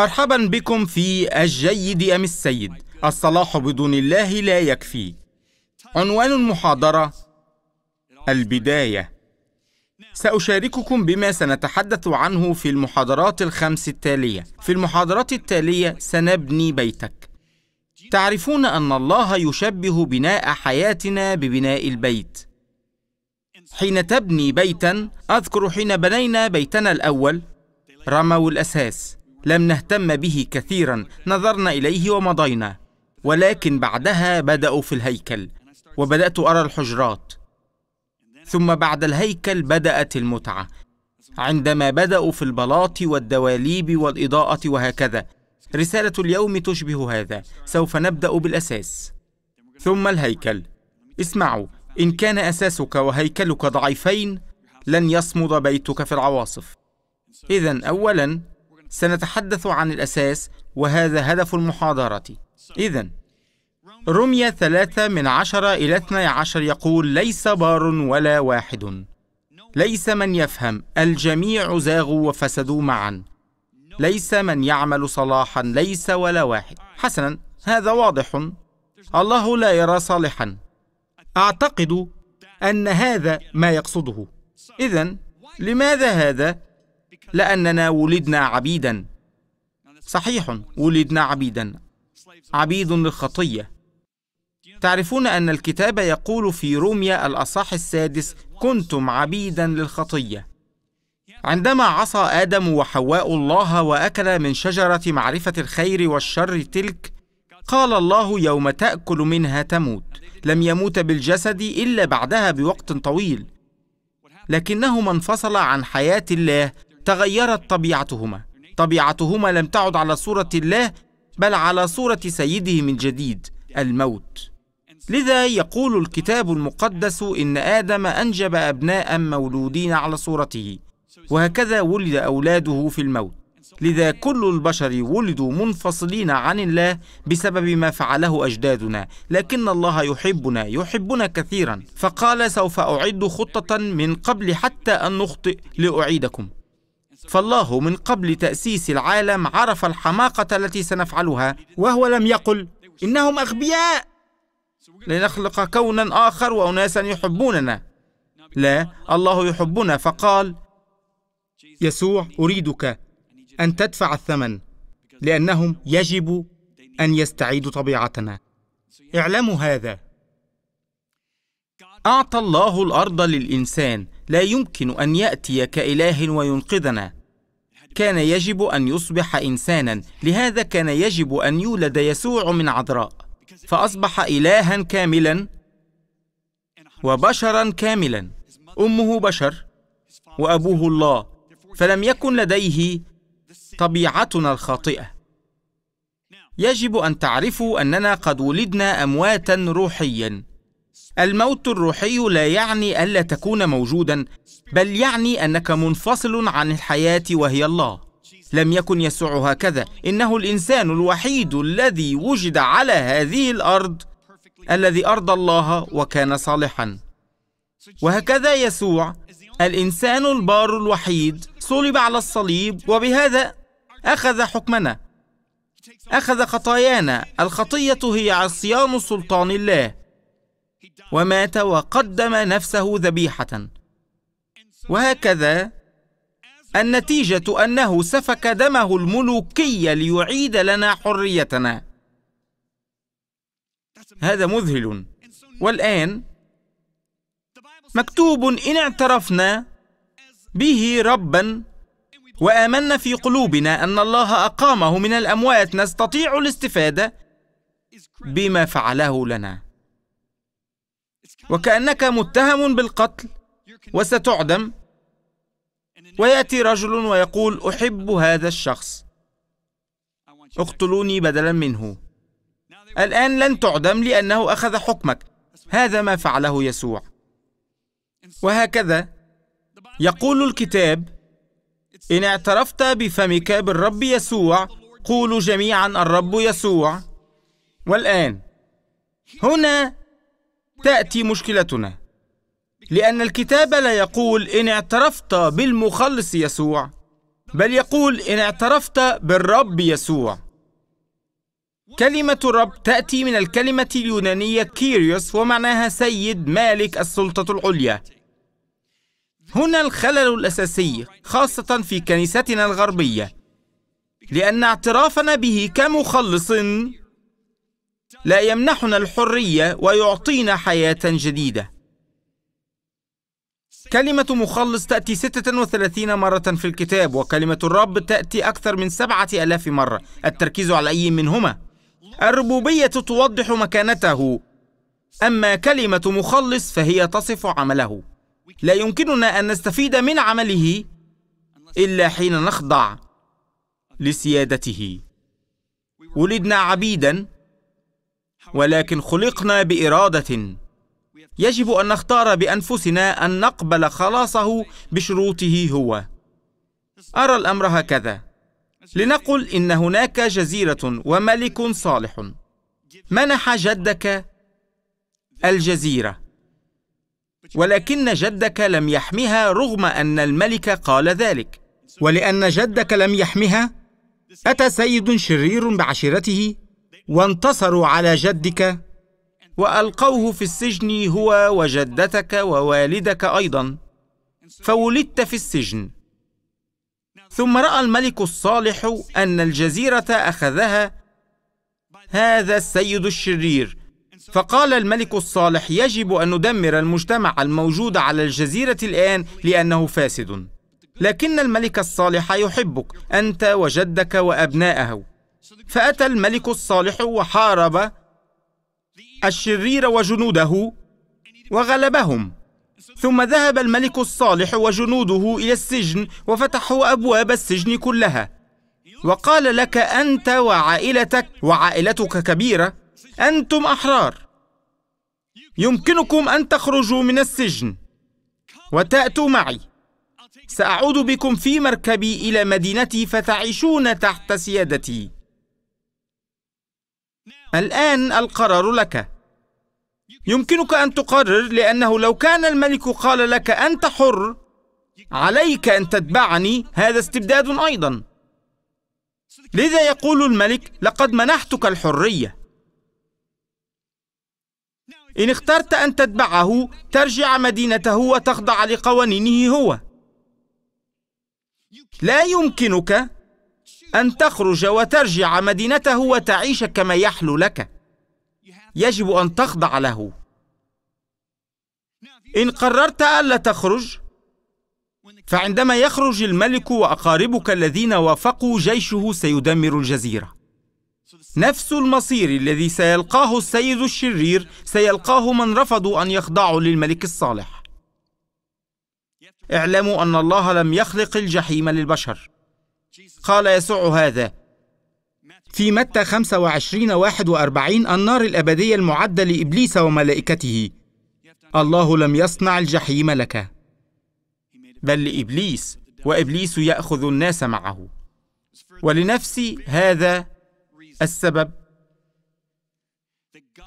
مرحبا بكم في الجيد أم السيد الصلاح بدون الله لا يكفي عنوان المحاضرة البداية سأشارككم بما سنتحدث عنه في المحاضرات الخمس التالية في المحاضرات التالية سنبني بيتك تعرفون أن الله يشبه بناء حياتنا ببناء البيت حين تبني بيتا أذكر حين بنينا بيتنا الأول رموا الأساس لم نهتم به كثيرا نظرنا إليه ومضينا ولكن بعدها بدأوا في الهيكل وبدأت أرى الحجرات ثم بعد الهيكل بدأت المتعة عندما بدأوا في البلاط والدواليب والإضاءة وهكذا رسالة اليوم تشبه هذا سوف نبدأ بالأساس ثم الهيكل اسمعوا إن كان أساسك وهيكلك ضعيفين لن يصمد بيتك في العواصف إذا أولا سنتحدث عن الأساس وهذا هدف المحاضرة إذا رمية ثلاثة من عشرة إلى اثني عشر يقول ليس بار ولا واحد ليس من يفهم الجميع زاغوا وفسدوا معا ليس من يعمل صلاحا ليس ولا واحد حسنا هذا واضح الله لا يرى صالحا أعتقد أن هذا ما يقصده إذا لماذا هذا لأننا ولدنا عبيدا صحيح ولدنا عبيدا عبيد للخطية تعرفون أن الكتاب يقول في روميا الأصح السادس كنتم عبيدا للخطية عندما عصى آدم وحواء الله وأكلا من شجرة معرفة الخير والشر تلك قال الله يوم تأكل منها تموت لم يموت بالجسد إلا بعدها بوقت طويل لكنهما انفصل عن حياة الله تغيرت طبيعتهما طبيعتهما لم تعد على صورة الله بل على صورة سيده من جديد الموت لذا يقول الكتاب المقدس إن آدم أنجب أبناء مولودين على صورته وهكذا ولد أولاده في الموت لذا كل البشر ولدوا منفصلين عن الله بسبب ما فعله أجدادنا لكن الله يحبنا يحبنا كثيرا فقال سوف أعد خطة من قبل حتى أن نخطئ لأعيدكم فالله من قبل تأسيس العالم عرف الحماقة التي سنفعلها وهو لم يقل إنهم أغبياء لنخلق كونا آخر وأناسا يحبوننا لا الله يحبنا فقال يسوع أريدك أن تدفع الثمن لأنهم يجب أن يستعيدوا طبيعتنا اعلموا هذا أعطى الله الأرض للإنسان لا يمكن ان ياتي كاله وينقذنا كان يجب ان يصبح انسانا لهذا كان يجب ان يولد يسوع من عذراء فاصبح الها كاملا وبشرا كاملا امه بشر وابوه الله فلم يكن لديه طبيعتنا الخاطئه يجب ان تعرفوا اننا قد ولدنا امواتا روحيا الموت الروحي لا يعني الا تكون موجودا بل يعني انك منفصل عن الحياه وهي الله لم يكن يسوع هكذا انه الانسان الوحيد الذي وجد على هذه الارض الذي ارضى الله وكان صالحا وهكذا يسوع الانسان البار الوحيد صلب على الصليب وبهذا اخذ حكمنا اخذ خطايانا الخطيه هي عصيان سلطان الله ومات وقدم نفسه ذبيحة وهكذا النتيجة أنه سفك دمه الملوكي ليعيد لنا حريتنا هذا مذهل والآن مكتوب إن اعترفنا به ربا وآمنا في قلوبنا أن الله أقامه من الأموات نستطيع الاستفادة بما فعله لنا وكأنك متهم بالقتل وستعدم ويأتي رجل ويقول أحب هذا الشخص اقتلوني بدلا منه الآن لن تعدم لأنه أخذ حكمك هذا ما فعله يسوع وهكذا يقول الكتاب إن اعترفت بفمك بالرب يسوع قولوا جميعا الرب يسوع والآن هنا تأتي مشكلتنا لأن الكتاب لا يقول إن اعترفت بالمخلص يسوع بل يقول إن اعترفت بالرب يسوع كلمة الرب تأتي من الكلمة اليونانية كيريوس ومعناها سيد مالك السلطة العليا هنا الخلل الأساسي خاصة في كنيستنا الغربية لأن اعترافنا به كمخلص لا يمنحنا الحريه ويعطينا حياه جديده كلمة مخلص تأتي 36 مرة في الكتاب وكلمة الرب تأتي أكثر من سبعة ألاف مرة التركيز على أي منهما الربوبية توضح مكانته أما كلمة مخلص فهي تصف عمله لا يمكننا أن نستفيد من عمله إلا حين نخضع لسيادته ولدنا عبيدا ولكن خلقنا باراده يجب ان نختار بانفسنا ان نقبل خلاصه بشروطه هو ارى الامر هكذا لنقل ان هناك جزيره وملك صالح منح جدك الجزيره ولكن جدك لم يحمها رغم ان الملك قال ذلك ولان جدك لم يحمها اتى سيد شرير بعشيرته وانتصروا على جدك والقوه في السجن هو وجدتك ووالدك ايضا فولدت في السجن ثم راى الملك الصالح ان الجزيره اخذها هذا السيد الشرير فقال الملك الصالح يجب ان ندمر المجتمع الموجود على الجزيره الان لانه فاسد لكن الملك الصالح يحبك انت وجدك وابناءه فأتى الملك الصالح وحارب الشرير وجنوده وغلبهم ثم ذهب الملك الصالح وجنوده إلى السجن وفتحوا أبواب السجن كلها وقال لك أنت وعائلتك وعائلتك كبيرة أنتم أحرار يمكنكم أن تخرجوا من السجن وتأتوا معي سأعود بكم في مركبي إلى مدينتي فتعيشون تحت سيادتي الآن القرار لك يمكنك أن تقرر لأنه لو كان الملك قال لك أنت حر عليك أن تتبعني هذا استبداد أيضا لذا يقول الملك لقد منحتك الحرية إن اخترت أن تتبعه ترجع مدينته وتخضع لقوانينه هو لا يمكنك أن تخرج وترجع مدينته وتعيش كما يحلو لك يجب أن تخضع له إن قررت ألا تخرج فعندما يخرج الملك وأقاربك الذين وافقوا جيشه سيدمر الجزيرة نفس المصير الذي سيلقاه السيد الشرير سيلقاه من رفضوا أن يخضعوا للملك الصالح اعلموا أن الله لم يخلق الجحيم للبشر قال يسوع هذا في متى 25 41 النار الأبدية المعدة لإبليس وملائكته الله لم يصنع الجحيم لك بل لإبليس وإبليس يأخذ الناس معه ولنفسي هذا السبب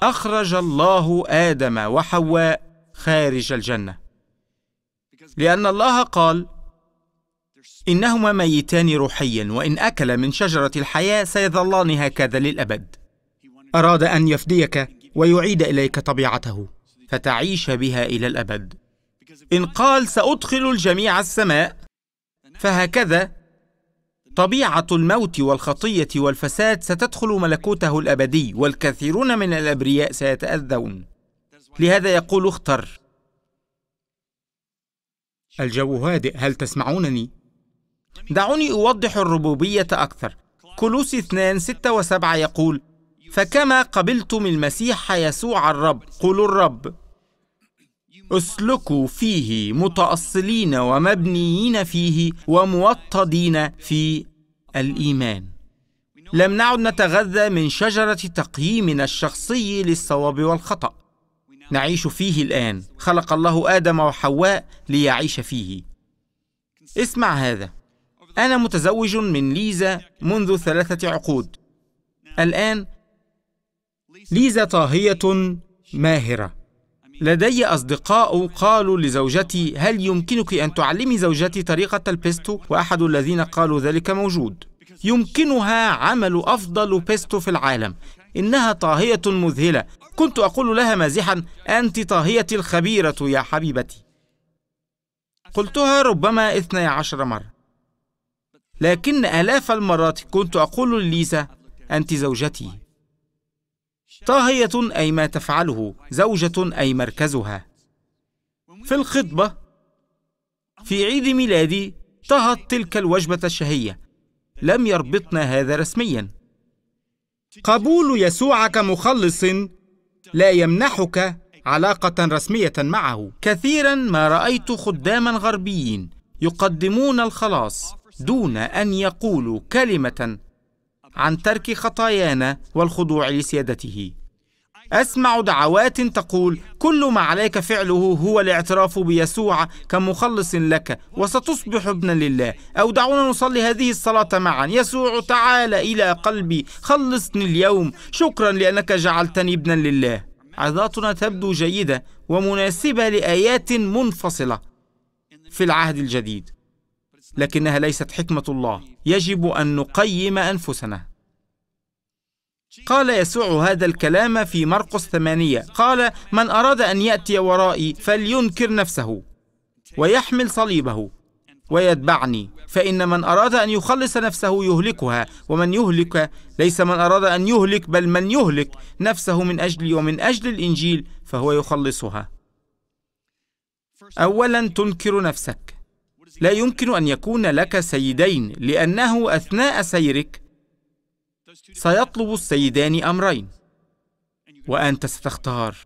أخرج الله آدم وحواء خارج الجنة لأن الله قال إنهما ميتان روحيا وإن أكل من شجرة الحياة سيظلان هكذا للأبد أراد أن يفديك ويعيد إليك طبيعته فتعيش بها إلى الأبد إن قال سأدخل الجميع السماء فهكذا طبيعة الموت والخطية والفساد ستدخل ملكوته الأبدي والكثيرون من الأبرياء سيتأذون لهذا يقول اختر الجو هادئ هل تسمعونني؟ دعوني أوضح الربوبية أكثر كلوس 2 6 و7 يقول فكما قبلتم المسيح يسوع الرب قولوا الرب اسلكوا فيه متأصلين ومبنيين فيه وموطدين في الإيمان لم نعد نتغذى من شجرة تقييمنا الشخصي للصواب والخطأ نعيش فيه الآن خلق الله آدم وحواء ليعيش فيه اسمع هذا أنا متزوج من ليزا منذ ثلاثة عقود الآن ليزا طاهية ماهرة لدي أصدقاء قالوا لزوجتي هل يمكنك أن تعلمي زوجتي طريقة البيستو؟ وأحد الذين قالوا ذلك موجود يمكنها عمل أفضل بيستو في العالم إنها طاهية مذهلة كنت أقول لها مازحا أنت طاهيتي الخبيرة يا حبيبتي قلتها ربما 12 مرة لكن آلاف المرات كنت أقول لليزا أنت زوجتي طاهية أي ما تفعله زوجة أي مركزها في الخطبة في عيد ميلادي طهت تلك الوجبة الشهية لم يربطنا هذا رسميا قبول يسوع كمخلص لا يمنحك علاقة رسمية معه كثيرا ما رأيت خداما غربيين يقدمون الخلاص دون أن يقولوا كلمة عن ترك خطايانا والخضوع لسيادته أسمع دعوات تقول كل ما عليك فعله هو الاعتراف بيسوع كمخلص لك وستصبح ابنا لله أو دعونا نصلي هذه الصلاة معا يسوع تعال إلى قلبي خلصني اليوم شكرا لأنك جعلتني ابنا لله عظاتنا تبدو جيدة ومناسبة لآيات منفصلة في العهد الجديد لكنها ليست حكمة الله يجب أن نقيم أنفسنا قال يسوع هذا الكلام في مرقس ثمانية قال من أراد أن يأتي ورائي فلينكر نفسه ويحمل صليبه ويتبعني فإن من أراد أن يخلص نفسه يهلكها ومن يهلك ليس من أراد أن يهلك بل من يهلك نفسه من أجلي ومن أجل الإنجيل فهو يخلصها أولا تنكر نفسك لا يمكن أن يكون لك سيدين لأنه أثناء سيرك سيطلب السيدان أمرين وأنت ستختار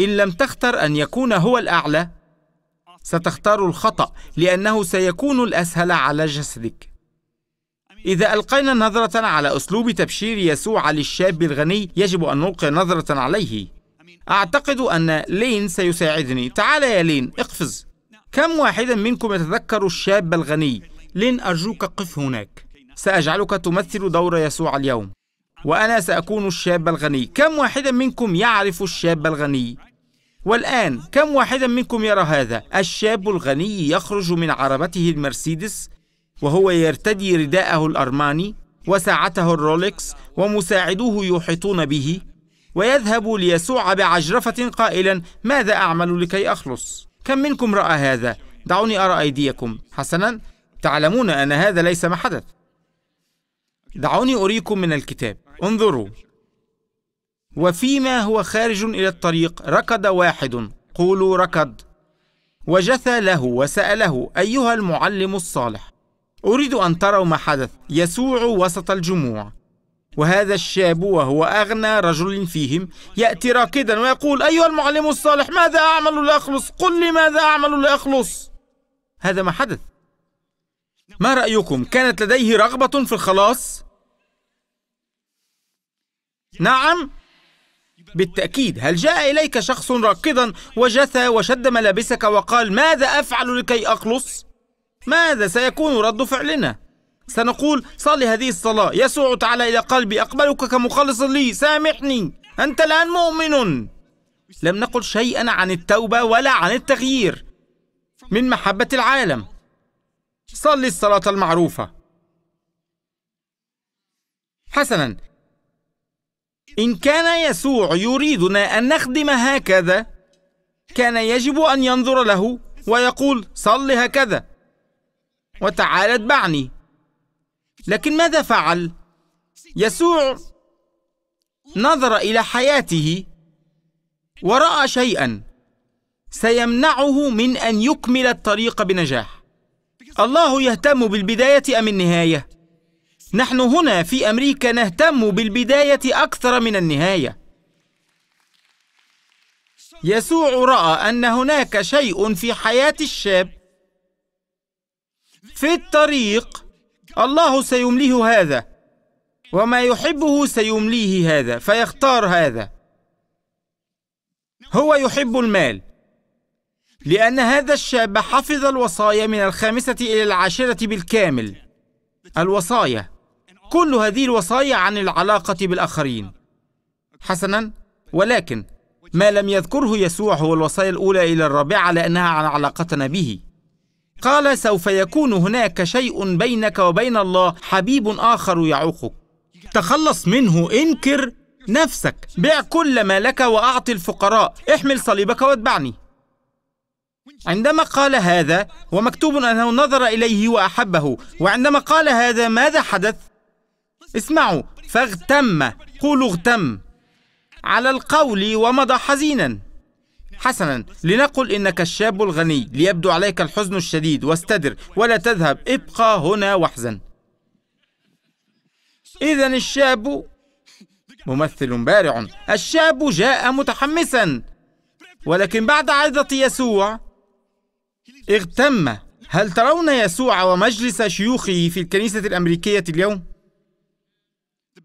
إن لم تختر أن يكون هو الأعلى ستختار الخطأ لأنه سيكون الأسهل على جسدك إذا ألقينا نظرة على أسلوب تبشير يسوع للشاب الغني يجب أن نلقي نظرة عليه أعتقد أن لين سيساعدني تعال يا لين اقفز كم واحدا منكم يتذكر الشاب الغني لن أرجوك قف هناك سأجعلك تمثل دور يسوع اليوم وأنا سأكون الشاب الغني كم واحدا منكم يعرف الشاب الغني والآن كم واحدا منكم يرى هذا الشاب الغني يخرج من عربته المرسيدس وهو يرتدي رداءه الأرماني وساعته الرولكس ومساعدوه يحيطون به ويذهب ليسوع بعجرفة قائلا ماذا أعمل لكي أخلص كم منكم رأى هذا دعوني أرى أيديكم حسنا تعلمون أن هذا ليس ما حدث دعوني أريكم من الكتاب انظروا وفيما هو خارج إلى الطريق ركض واحد قولوا ركض وجثى له وسأله أيها المعلم الصالح أريد أن تروا ما حدث يسوع وسط الجموع وهذا الشاب وهو أغنى رجل فيهم يأتي راكدا ويقول أيها المعلم الصالح ماذا أعمل لأخلص قل لي ماذا أعمل لأخلص هذا ما حدث ما رأيكم كانت لديه رغبة في الخلاص نعم بالتأكيد هل جاء إليك شخص راكدا وجثى وشد ملابسك وقال ماذا أفعل لكي أخلص ماذا سيكون رد فعلنا سنقول صل هذه الصلاة يسوع تعالى إلى قلبي أقبلك كمخلص لي سامحني أنت الآن مؤمن لم نقل شيئا عن التوبة ولا عن التغيير من محبة العالم صل الصلاة المعروفة حسنا إن كان يسوع يريدنا أن نخدم هكذا كان يجب أن ينظر له ويقول صل هكذا وتعال اتبعني لكن ماذا فعل؟ يسوع نظر إلى حياته ورأى شيئا سيمنعه من أن يكمل الطريق بنجاح الله يهتم بالبداية أم النهاية؟ نحن هنا في أمريكا نهتم بالبداية أكثر من النهاية يسوع رأى أن هناك شيء في حياة الشاب في الطريق الله سيمليه هذا وما يحبه سيمليه هذا فيختار هذا هو يحب المال لأن هذا الشاب حفظ الوصايا من الخامسة إلى العاشرة بالكامل الوصايا كل هذه الوصايا عن العلاقة بالآخرين حسنا ولكن ما لم يذكره يسوع هو الوصايا الأولى إلى الرابعة لأنها عن علاقتنا به قال سوف يكون هناك شيء بينك وبين الله حبيب آخر يعوقك تخلص منه انكر نفسك بيع كل ما لك وأعطي الفقراء احمل صليبك واتبعني عندما قال هذا ومكتوب أنه نظر إليه وأحبه وعندما قال هذا ماذا حدث؟ اسمعوا فاغتم قولوا اغتم على القول ومضى حزينا حسنا لنقل إنك الشاب الغني ليبدو عليك الحزن الشديد واستدر ولا تذهب ابقى هنا واحزن إذا الشاب ممثل بارع الشاب جاء متحمسا ولكن بعد عظة يسوع اغتم هل ترون يسوع ومجلس شيوخه في الكنيسة الأمريكية اليوم؟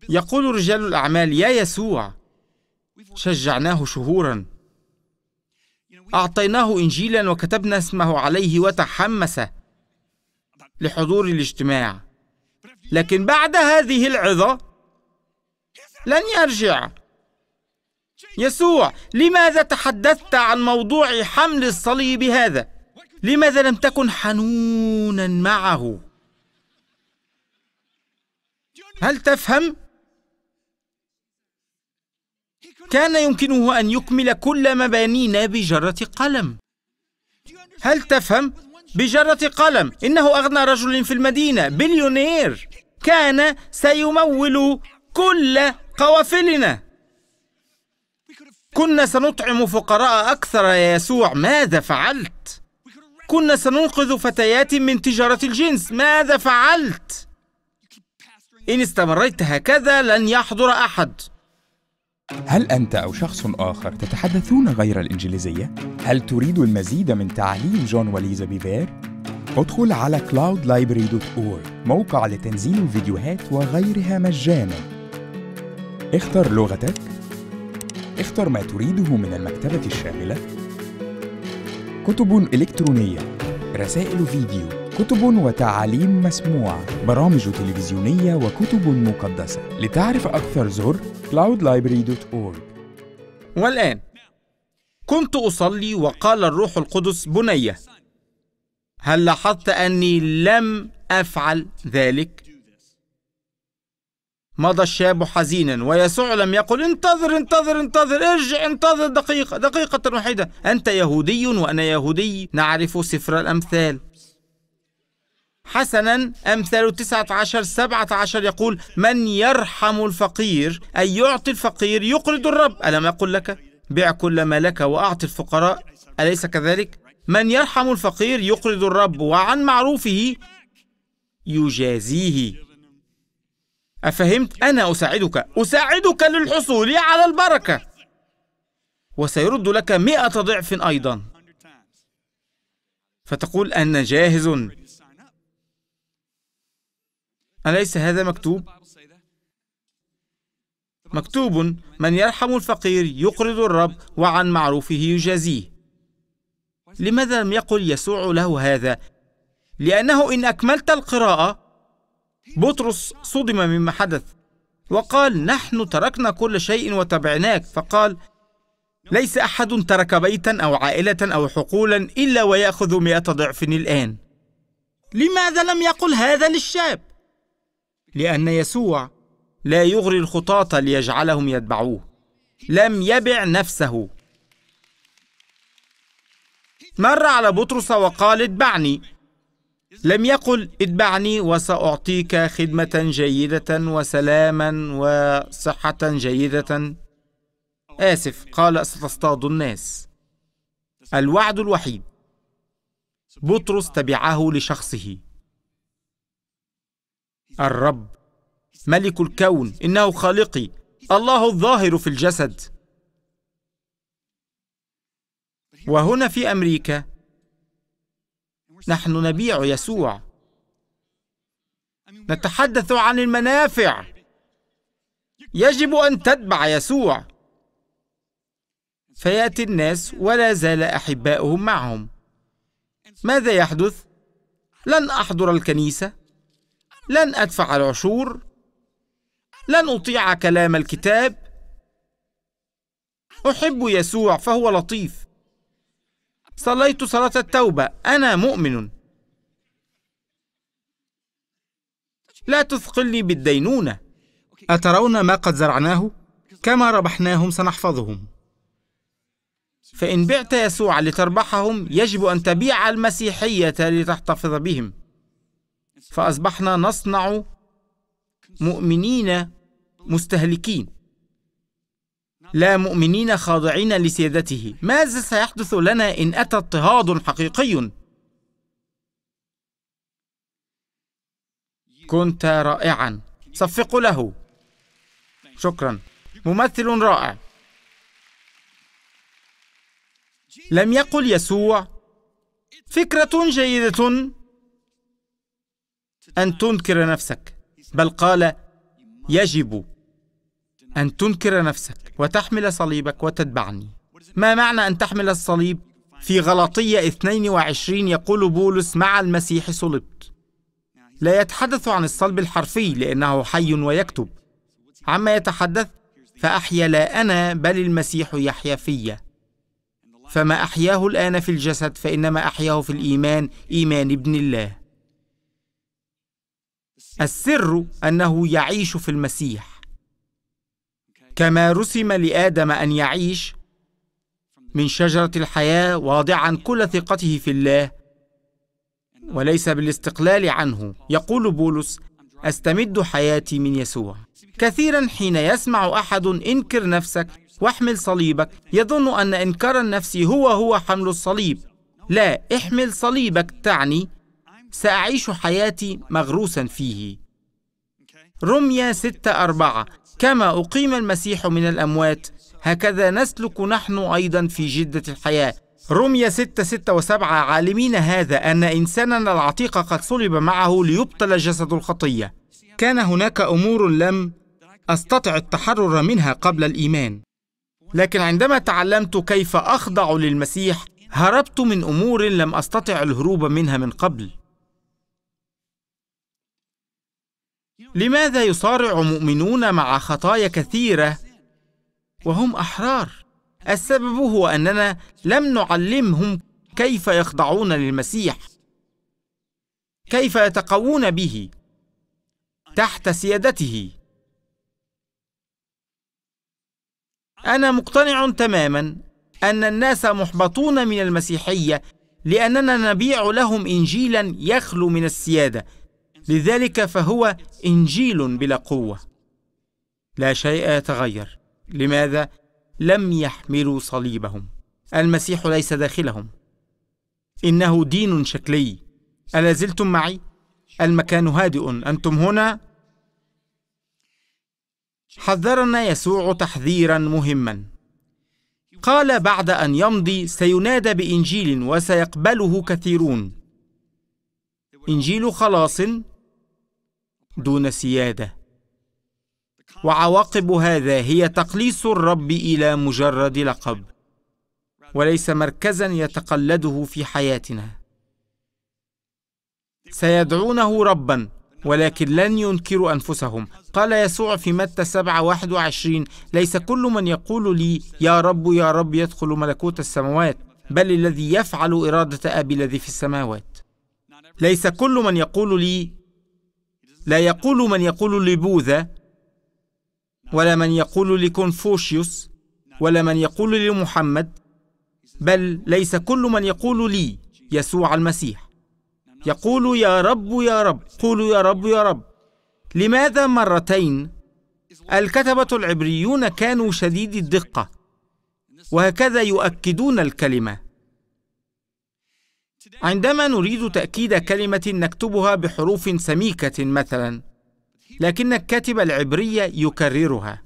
يقول رجال الأعمال يا يسوع شجعناه شهورا أعطيناه إنجيلا وكتبنا اسمه عليه وتحمس لحضور الاجتماع لكن بعد هذه العظة لن يرجع يسوع لماذا تحدثت عن موضوع حمل الصليب هذا لماذا لم تكن حنونا معه هل تفهم كان يمكنه أن يكمل كل مبانينا بجرة قلم هل تفهم؟ بجرة قلم إنه أغنى رجل في المدينة بليونير كان سيمول كل قوافلنا كنا سنطعم فقراء أكثر يا يسوع ماذا فعلت؟ كنا سننقذ فتيات من تجارة الجنس ماذا فعلت؟ إن استمريت هكذا لن يحضر أحد هل أنت أو شخص آخر تتحدثون غير الإنجليزية؟ هل تريد المزيد من تعليم جون وليزا بيفير؟ ادخل على cloudlibrary.org موقع لتنزيل الفيديوهات وغيرها مجانا اختر لغتك اختر ما تريده من المكتبة الشاملة كتب إلكترونية رسائل فيديو كتب وتعاليم مسموعة برامج تلفزيونية وكتب مقدسة لتعرف أكثر زر cloudlibrary.org والآن كنت أصلي وقال الروح القدس بنية هل لاحظت أني لم أفعل ذلك؟ مضى الشاب حزينا ويسوع لم يقل انتظر انتظر انتظر ارجع انتظر دقيقة دقيقة واحدة أنت يهودي وأنا يهودي نعرف سفر الأمثال حسنا أمثال 19 17 يقول من يرحم الفقير أي يعطي الفقير يقرض الرب ألم أقل لك بع كل ما لك وأعطي الفقراء أليس كذلك من يرحم الفقير يقرض الرب وعن معروفه يجازيه أفهمت أنا أساعدك أساعدك للحصول على البركة وسيرد لك مئة ضعف أيضا فتقول أنا جاهز أليس هذا مكتوب؟ مكتوب من يرحم الفقير يقرض الرب وعن معروفه يجازيه لماذا لم يقل يسوع له هذا؟ لأنه إن أكملت القراءة بطرس صدم مما حدث وقال نحن تركنا كل شيء وتبعناك فقال ليس أحد ترك بيتا أو عائلة أو حقولا إلا ويأخذ مئة ضعف الآن لماذا لم يقل هذا للشاب؟ لأن يسوع لا يغري الخطاة ليجعلهم يتبعوه لم يبع نفسه مر على بطرس وقال اتبعني لم يقل اتبعني وسأعطيك خدمة جيدة وسلاما وصحة جيدة آسف قال ستصطاد الناس الوعد الوحيد بطرس تبعه لشخصه الرب ملك الكون إنه خالقي الله الظاهر في الجسد وهنا في أمريكا نحن نبيع يسوع نتحدث عن المنافع يجب أن تتبع يسوع فيأتي الناس ولا زال أحباؤهم معهم ماذا يحدث؟ لن أحضر الكنيسة لن أدفع العشور لن أطيع كلام الكتاب أحب يسوع فهو لطيف صليت صلاة التوبة أنا مؤمن لا تثقلني بالدينونة أترون ما قد زرعناه؟ كما ربحناهم سنحفظهم فإن بعت يسوع لتربحهم يجب أن تبيع المسيحية لتحتفظ بهم فأصبحنا نصنع مؤمنين مستهلكين لا مؤمنين خاضعين لسيادته ماذا سيحدث لنا إن أتى اضطهاد حقيقي كنت رائعا صفقوا له شكرا ممثل رائع لم يقل يسوع فكرة جيدة أن تنكر نفسك بل قال يجب أن تنكر نفسك وتحمل صليبك وتتبعني ما معنى أن تحمل الصليب؟ في غلطية 22 يقول بولس مع المسيح صلبت لا يتحدث عن الصلب الحرفي لأنه حي ويكتب عما يتحدث فأحيا لا أنا بل المسيح يحيا في فما أحياه الآن في الجسد فإنما أحياه في الإيمان إيمان ابن الله السر انه يعيش في المسيح كما رسم لادم ان يعيش من شجره الحياه واضعا كل ثقته في الله وليس بالاستقلال عنه يقول بولس استمد حياتي من يسوع كثيرا حين يسمع احد انكر نفسك واحمل صليبك يظن ان انكار النفس هو هو حمل الصليب لا احمل صليبك تعني سأعيش حياتي مغروسا فيه رمية ستة أربعة كما أقيم المسيح من الأموات هكذا نسلك نحن أيضا في جدة الحياة رمية ستة ستة وسبعة عالمين هذا أن إنساننا العتيق قد صلب معه ليبطل جسد الخطية كان هناك أمور لم أستطع التحرر منها قبل الإيمان لكن عندما تعلمت كيف أخضع للمسيح هربت من أمور لم أستطع الهروب منها من قبل لماذا يصارع مؤمنون مع خطايا كثيرة وهم أحرار؟ السبب هو أننا لم نعلمهم كيف يخضعون للمسيح، كيف يتقوون به تحت سيادته. أنا مقتنع تماما أن الناس محبطون من المسيحية لأننا نبيع لهم إنجيلا يخلو من السيادة لذلك فهو انجيل بلا قوه لا شيء يتغير لماذا لم يحملوا صليبهم المسيح ليس داخلهم انه دين شكلي الا زلتم معي المكان هادئ انتم هنا حذرنا يسوع تحذيرا مهما قال بعد ان يمضي سينادى بانجيل وسيقبله كثيرون انجيل خلاص دون سياده وعواقب هذا هي تقليص الرب الى مجرد لقب وليس مركزا يتقلده في حياتنا سيدعونه ربا ولكن لن ينكروا أنفسهم قال يسوع في متى 7 21 ليس كل من يقول لي يا رب يا رب يدخل ملكوت السماوات بل الذي يفعل إرادة أبي الذي في السماوات ليس كل من يقول لي لا يقول من يقول لبوذا ولا من يقول لكونفوشيوس ولا من يقول لمحمد بل ليس كل من يقول لي يسوع المسيح يقول يا رب يا رب قولوا يا رب يا رب لماذا مرتين الكتبه العبريون كانوا شديد الدقه وهكذا يؤكدون الكلمه عندما نريد تأكيد كلمة نكتبها بحروف سميكة مثلا لكن الكاتب العبري يكررها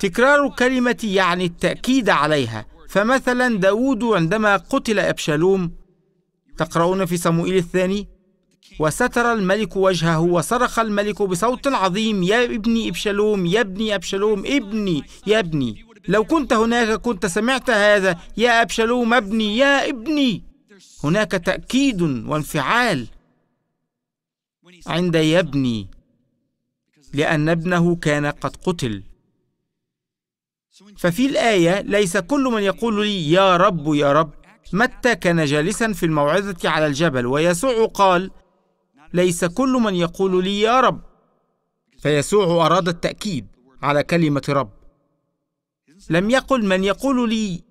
تكرار كلمة يعني التأكيد عليها فمثلا داود عندما قتل أبشالوم تقرؤون في صموئيل الثاني وستر الملك وجهه وصرخ الملك بصوت عظيم يا ابني ابشالوم يا ابني ابشالوم ابني يا ابني لو كنت هناك كنت سمعت هذا يا ابشلوم ابني يا ابني هناك تاكيد وانفعال عند يبني لان ابنه كان قد قتل ففي الايه ليس كل من يقول لي يا رب يا رب متى كان جالسا في الموعظه على الجبل ويسوع قال ليس كل من يقول لي يا رب فيسوع اراد التاكيد على كلمه رب لم يقل من يقول لي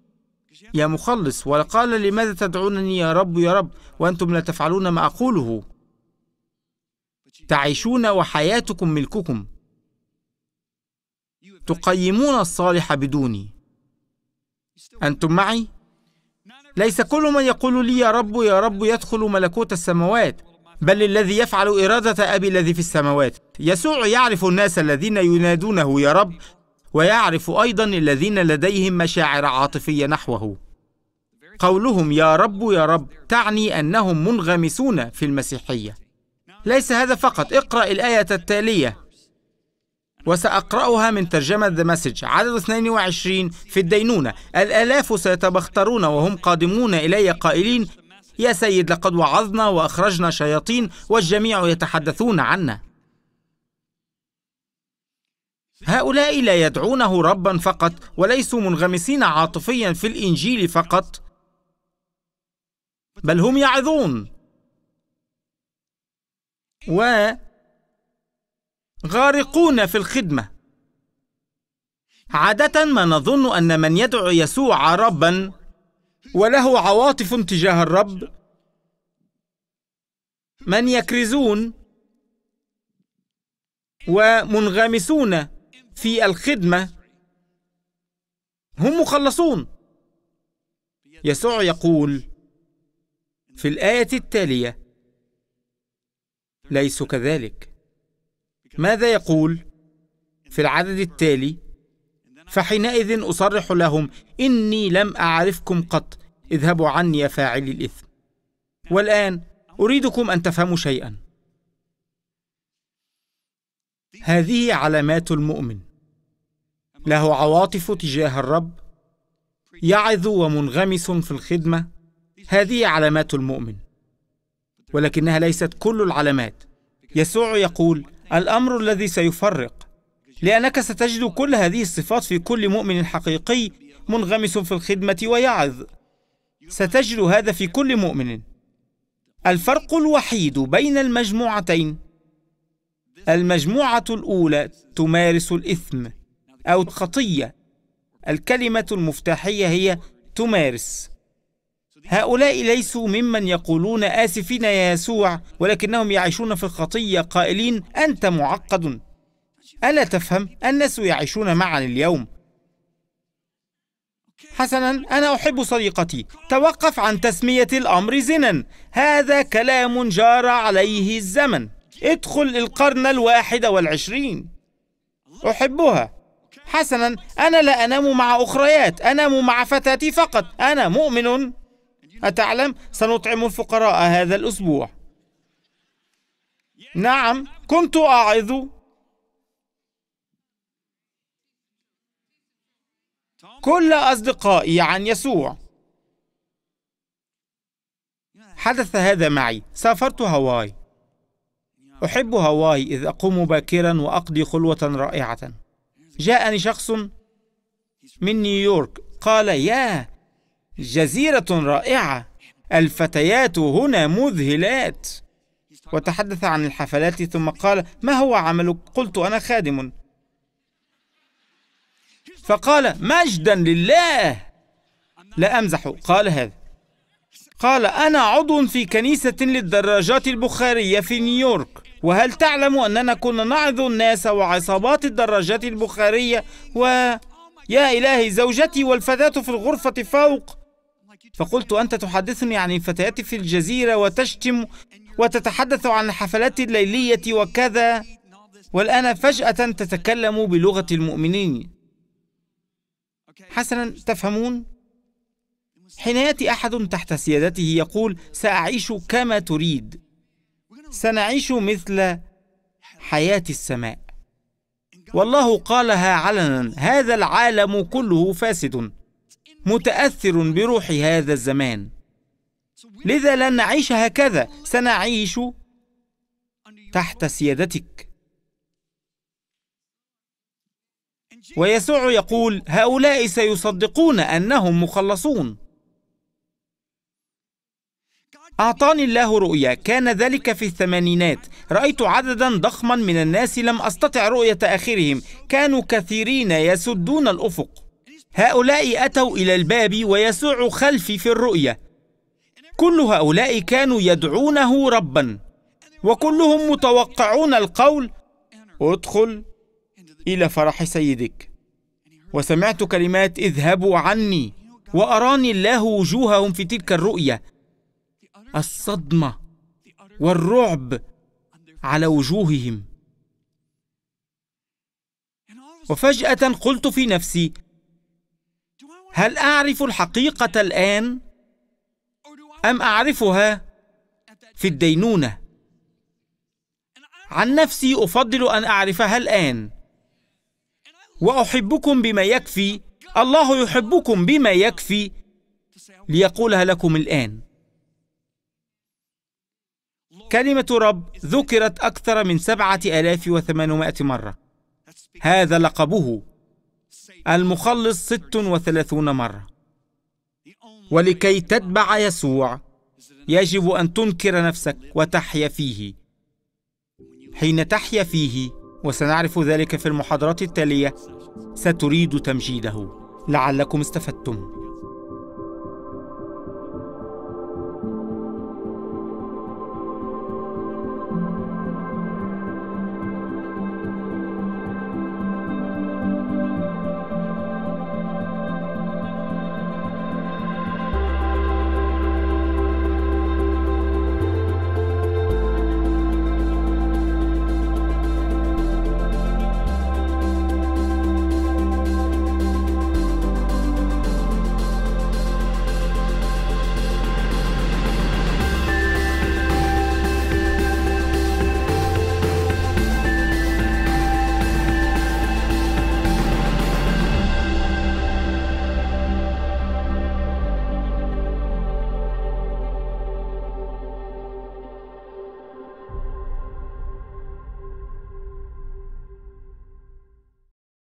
يا مخلص ولقال لماذا تدعونني يا رب يا رب وأنتم لا تفعلون ما أقوله تعيشون وحياتكم ملككم تقيمون الصالح بدوني أنتم معي؟ ليس كل من يقول لي يا رب يا رب يدخل ملكوت السماوات بل الذي يفعل إرادة أبي الذي في السماوات يسوع يعرف الناس الذين ينادونه يا رب ويعرف ايضا الذين لديهم مشاعر عاطفيه نحوه قولهم يا رب يا رب تعني انهم منغمسون في المسيحيه ليس هذا فقط اقرا الايه التاليه وساقراها من ترجمه ذا مسج عدد 22 في الدينونه الالاف سيتبخترون وهم قادمون الي قائلين يا سيد لقد وعظنا واخرجنا شياطين والجميع يتحدثون عنا هؤلاء لا يدعونه ربا فقط وليسوا منغمسين عاطفيا في الانجيل فقط بل هم يعظون وغارقون في الخدمه عاده ما نظن ان من يدعو يسوع ربا وله عواطف تجاه الرب من يكرزون ومنغمسون في الخدمة هم مخلصون يسوع يقول في الآية التالية ليسوا كذلك ماذا يقول في العدد التالي فحينئذ أصرح لهم إني لم أعرفكم قط اذهبوا عني يا فاعلي الإثم والآن أريدكم أن تفهموا شيئا هذه علامات المؤمن له عواطف تجاه الرب يعظ ومنغمس في الخدمه هذه علامات المؤمن ولكنها ليست كل العلامات يسوع يقول الامر الذي سيفرق لانك ستجد كل هذه الصفات في كل مؤمن حقيقي منغمس في الخدمه ويعظ ستجد هذا في كل مؤمن الفرق الوحيد بين المجموعتين المجموعه الاولى تمارس الاثم أو خطية الكلمة المفتاحية هي تمارس هؤلاء ليسوا ممن يقولون آسفين يا يسوع ولكنهم يعيشون في الخطية قائلين أنت معقد ألا تفهم الناس يعيشون معا اليوم حسنا أنا أحب صديقتي توقف عن تسمية الأمر زنا هذا كلام جار عليه الزمن ادخل القرن الواحد والعشرين أحبها حسنا أنا لا أنام مع أخريات أنام مع فتاتي فقط أنا مؤمن أتعلم سنطعم الفقراء هذا الأسبوع نعم كنت أعظ كل أصدقائي عن يسوع حدث هذا معي سافرت هواي أحب هواي إذ أقوم باكرا وأقضي خلوة رائعة جاءني شخص من نيويورك قال يا جزيرة رائعة الفتيات هنا مذهلات وتحدث عن الحفلات ثم قال ما هو عملك قلت أنا خادم فقال مجدا لله لا أمزح قال هذا قال أنا عضو في كنيسة للدراجات البخارية في نيويورك وهل تعلم أننا كنا نعظ الناس وعصابات الدراجات البخارية و يا إلهي زوجتي والفتاة في الغرفة فوق فقلت أنت تحدثني عن الفتيات في الجزيرة وتشتم وتتحدث عن الحفلات الليلية وكذا والآن فجأة تتكلم بلغة المؤمنين حسنا تفهمون؟ حين يأتي أحد تحت سيادته يقول سأعيش كما تريد سنعيش مثل حياة السماء والله قالها علنا هذا العالم كله فاسد متأثر بروح هذا الزمان لذا لن نعيش هكذا سنعيش تحت سيادتك ويسوع يقول هؤلاء سيصدقون أنهم مخلصون أعطاني الله رؤيا كان ذلك في الثمانينات رأيت عددا ضخما من الناس لم أستطع رؤية آخرهم كانوا كثيرين يسدون الأفق هؤلاء أتوا إلى الباب ويسوع خلفي في الرؤية كل هؤلاء كانوا يدعونه ربا وكلهم متوقعون القول ادخل إلى فرح سيدك وسمعت كلمات اذهبوا عني وأراني الله وجوههم في تلك الرؤية الصدمه والرعب على وجوههم وفجاه قلت في نفسي هل اعرف الحقيقه الان ام اعرفها في الدينونه عن نفسي افضل ان اعرفها الان واحبكم بما يكفي الله يحبكم بما يكفي ليقولها لكم الان كلمة رب ذكرت أكثر من سبعة آلاف وثمانمائة مرة هذا لقبه المخلص ست وثلاثون مرة ولكي تتبع يسوع يجب أن تنكر نفسك وتحيا فيه حين تحيا فيه وسنعرف ذلك في المحاضرات التالية ستريد تمجيده لعلكم استفدتم